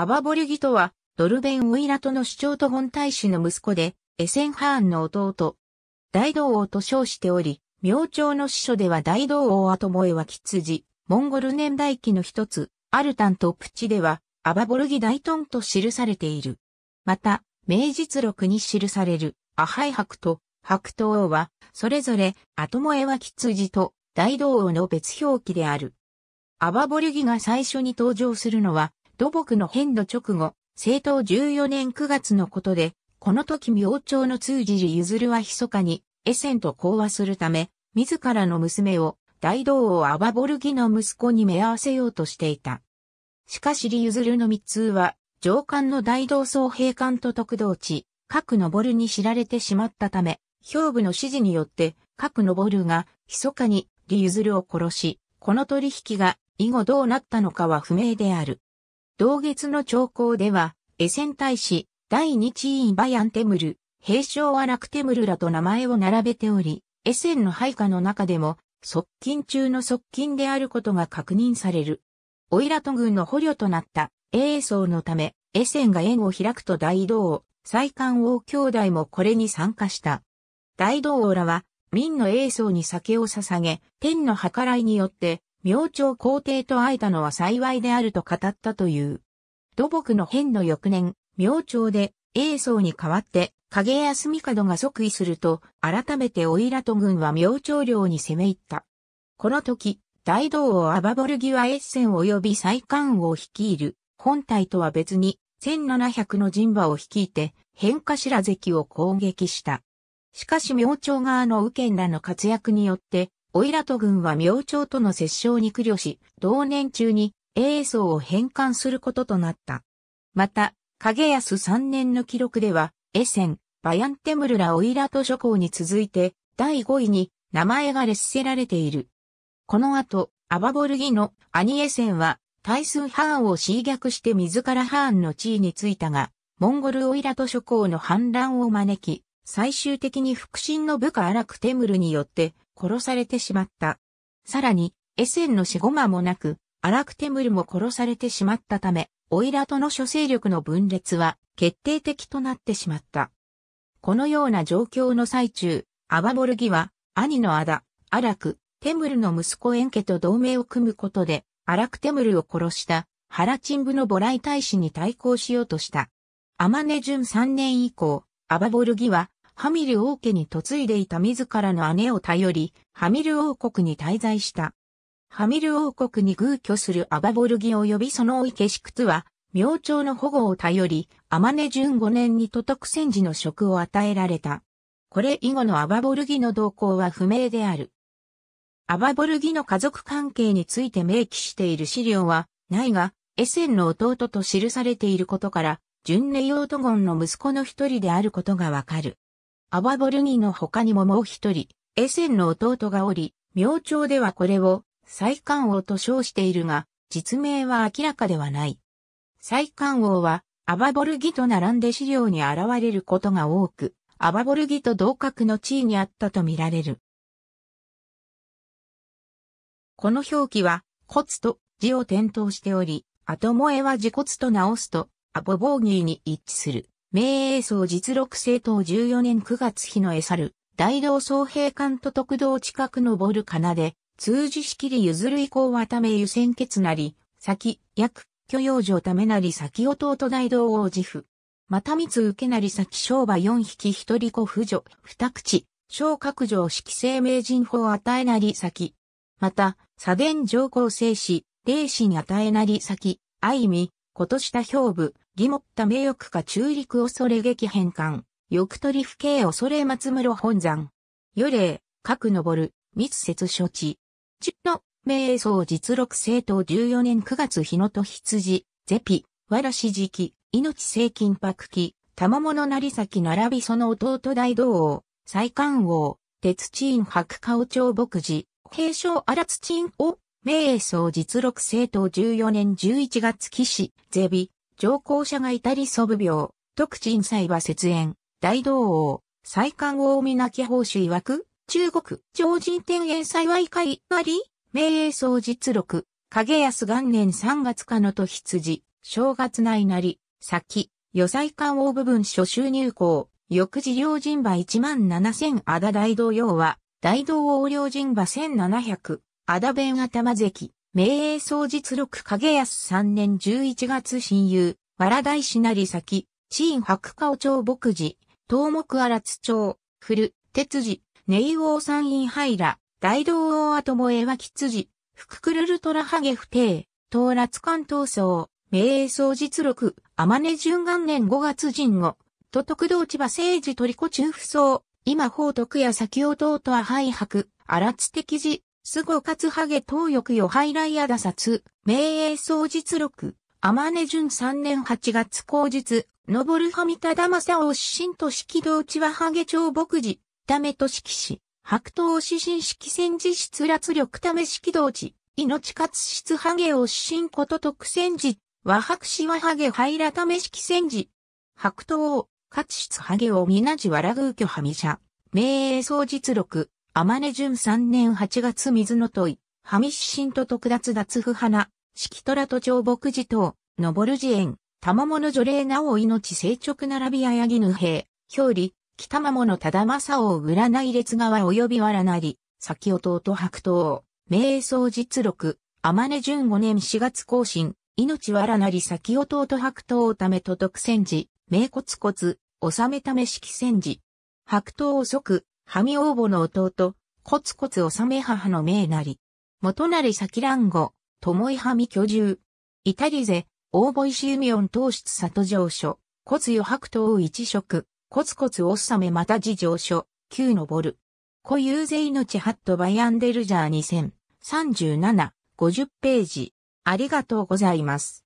アバボリュギとは、ドルベン・ウイラトの主張と本大使の息子で、エセンハーンの弟。大道王と称しており、明朝の司書では大道王アエワキは羊、モンゴル年代記の一つ、アルタンとプチでは、アバボルギ大トンと記されている。また、名実録に記される、アハイ白と白ト王は、それぞれ、アエワキは羊と大道王の別表記である。アバボルギが最初に登場するのは、土木の変の直後、政党14年9月のことで、この時明朝の通じ寺譲るは密かに、エセンと講和するため、自らの娘を、大道王アバボルギの息子に目合わせようとしていた。しかし李譲るの密通は、上官の大道総兵官と特道地、各登るに知られてしまったため、兵部の指示によって、各登るが、密かに李譲るを殺し、この取引が、以後どうなったのかは不明である。同月の朝候では、エセン大使、第二地位バヤンテムル、平昌アラクテムルらと名前を並べており、エセンの配下の中でも、側近中の側近であることが確認される。オイラト軍の捕虜となった英層のため、エセンが縁を開くと大道王、最官王兄弟もこれに参加した。大道王らは、民の英層に酒を捧げ、天の計らいによって、明朝皇帝と会えたのは幸いであると語ったという。土木の変の翌年、明朝で英宗に代わって影康帝が即位すると、改めてオイラト軍は明朝領に攻め入った。この時、大道王アバボルギはセン及び再官を率いる、本体とは別に、1700の陣馬を率いて、変化しら関を攻撃した。しかし明朝側の右賢らの活躍によって、オイラト軍は明朝との折衝に苦慮し、同年中に英宗を返還することとなった。また、影安3年の記録では、エセン、バヤンテムルラオイラト諸侯に続いて、第5位に名前が列せられている。この後、アバボルギの兄エセンは、大数ハーンを侵略して自らハーンの地位についたが、モンゴルオイラト諸侯の反乱を招き、最終的に腹心の部下アラクテムルによって殺されてしまった。さらに、エセンの死後間もなく、アラクテムルも殺されてしまったため、オイラとの諸勢力の分裂は決定的となってしまった。このような状況の最中、アバボルギは、兄のアダ、アラク、テムルの息子エンケと同盟を組むことで、アラクテムルを殺したハラチン部のボライ大使に対抗しようとした。アマネジュン3年以降、アバボルギはハミル王家に嫁いでいた自らの姉を頼り、ハミル王国に滞在した。ハミル王国に偶居するアバボルギ及びその老けし。クツは、明朝の保護を頼り、アマネ1五年に都督戦時の職を与えられた。これ以後のアバボルギの動向は不明である。アバボルギの家族関係について明記している資料はないが、エセンの弟と記されていることから、純ートゴンの息子の一人であることがわかる。アバボルギの他にももう一人、エセンの弟がおり、明朝ではこれを、再官王と称しているが、実名は明らかではない。再官王は、アバボルギと並んで資料に現れることが多く、アバボルギと同格の地位にあったとみられる。この表記は、骨と字を点灯しており、後萌えは自骨と直すと、アボボーギーに一致する。明英宗実録政党14年9月日のエサル、大道総平館と特道近く登る奏で、通じしきり譲る以降はため湯先決なり、先、約、許容状ためなり先弟大道王自負。また三つ受けなり先商馬四匹一人子婦女、二口、小各上式生命人法与えなり先。また、左伝上皇生死、霊神与えなり先、愛美ことした表部、義持った名欲か中陸恐れ激変換。翌取り不敬恐れ松室本山。余霊、各登る、密接処置。十の、名相実録政党14年9月日野と羊、ゼピ、わらし時期、命聖金箔期、玉物成崎並びその弟大道王、最官王、鉄地院白顔町牧寺、平昌荒津鎮を、名相実録政党14年11月騎士、ゼビ、上皇者がいたり祖父病、特鎮祭は節縁、大道王、再官王なき報酬く、中国、超人天縁祭は以下いなり、名英宗実録、影安元年3月かのと羊、正月内なり、先、予祭官王部分初収入校、翌時両人馬1万7000あだ大道要は、大道王両人馬1700、あだ弁頭関、明英総実録影安三年十一月親友、藁大師なり先、地院白川町牧寺、東木荒津町、古、鉄寺、ネイ王山院ハイラ、大道王後萌え脇辻、福くるるトラハゲ不定、東辣関東層、明英総実録、天音順元年五月神後、都徳道千葉政治取り子中不層、今法徳や先弟は廃白、荒津敵寺、すごかつはげ東翼よハイライアダサツ、名栄総実録、あまね順3年8月後日、のぼるはみただまさおしんと式道地ははげ町牧寺、ためと式し、白桃指針式戦時出脱力ため式道地、命かつ出はげおしんこと特戦時、和白市ははげはいらため式戦時、白桃、かつ出はげをみなじわらぐうきょはみしゃ、名栄総実録、天音淳三年八月水の問い、ハンと特脱脱不花、季虎と長木寺等、昇る寺園、玉物除霊なお命成直並びあやぎぬ兵、表裏、北間物忠正を占い列側及びわらなり、先弟白頭、名宗実録、天音淳五年四月更新、命わらなり先弟白頭をためと特戦時、名骨骨、納めため式戦時。白頭を即、ハミ応募の弟、コツコツ治め母の命なり。元成先蘭と友井ハミ居住。イタリゼ、応募ボイシウミオン糖質里上書、コツ余白糖一色、コツコツおさめまた事上書、旧のぼる。固有税命ハットバイアンデルジャー2037、50ページ。ありがとうございます。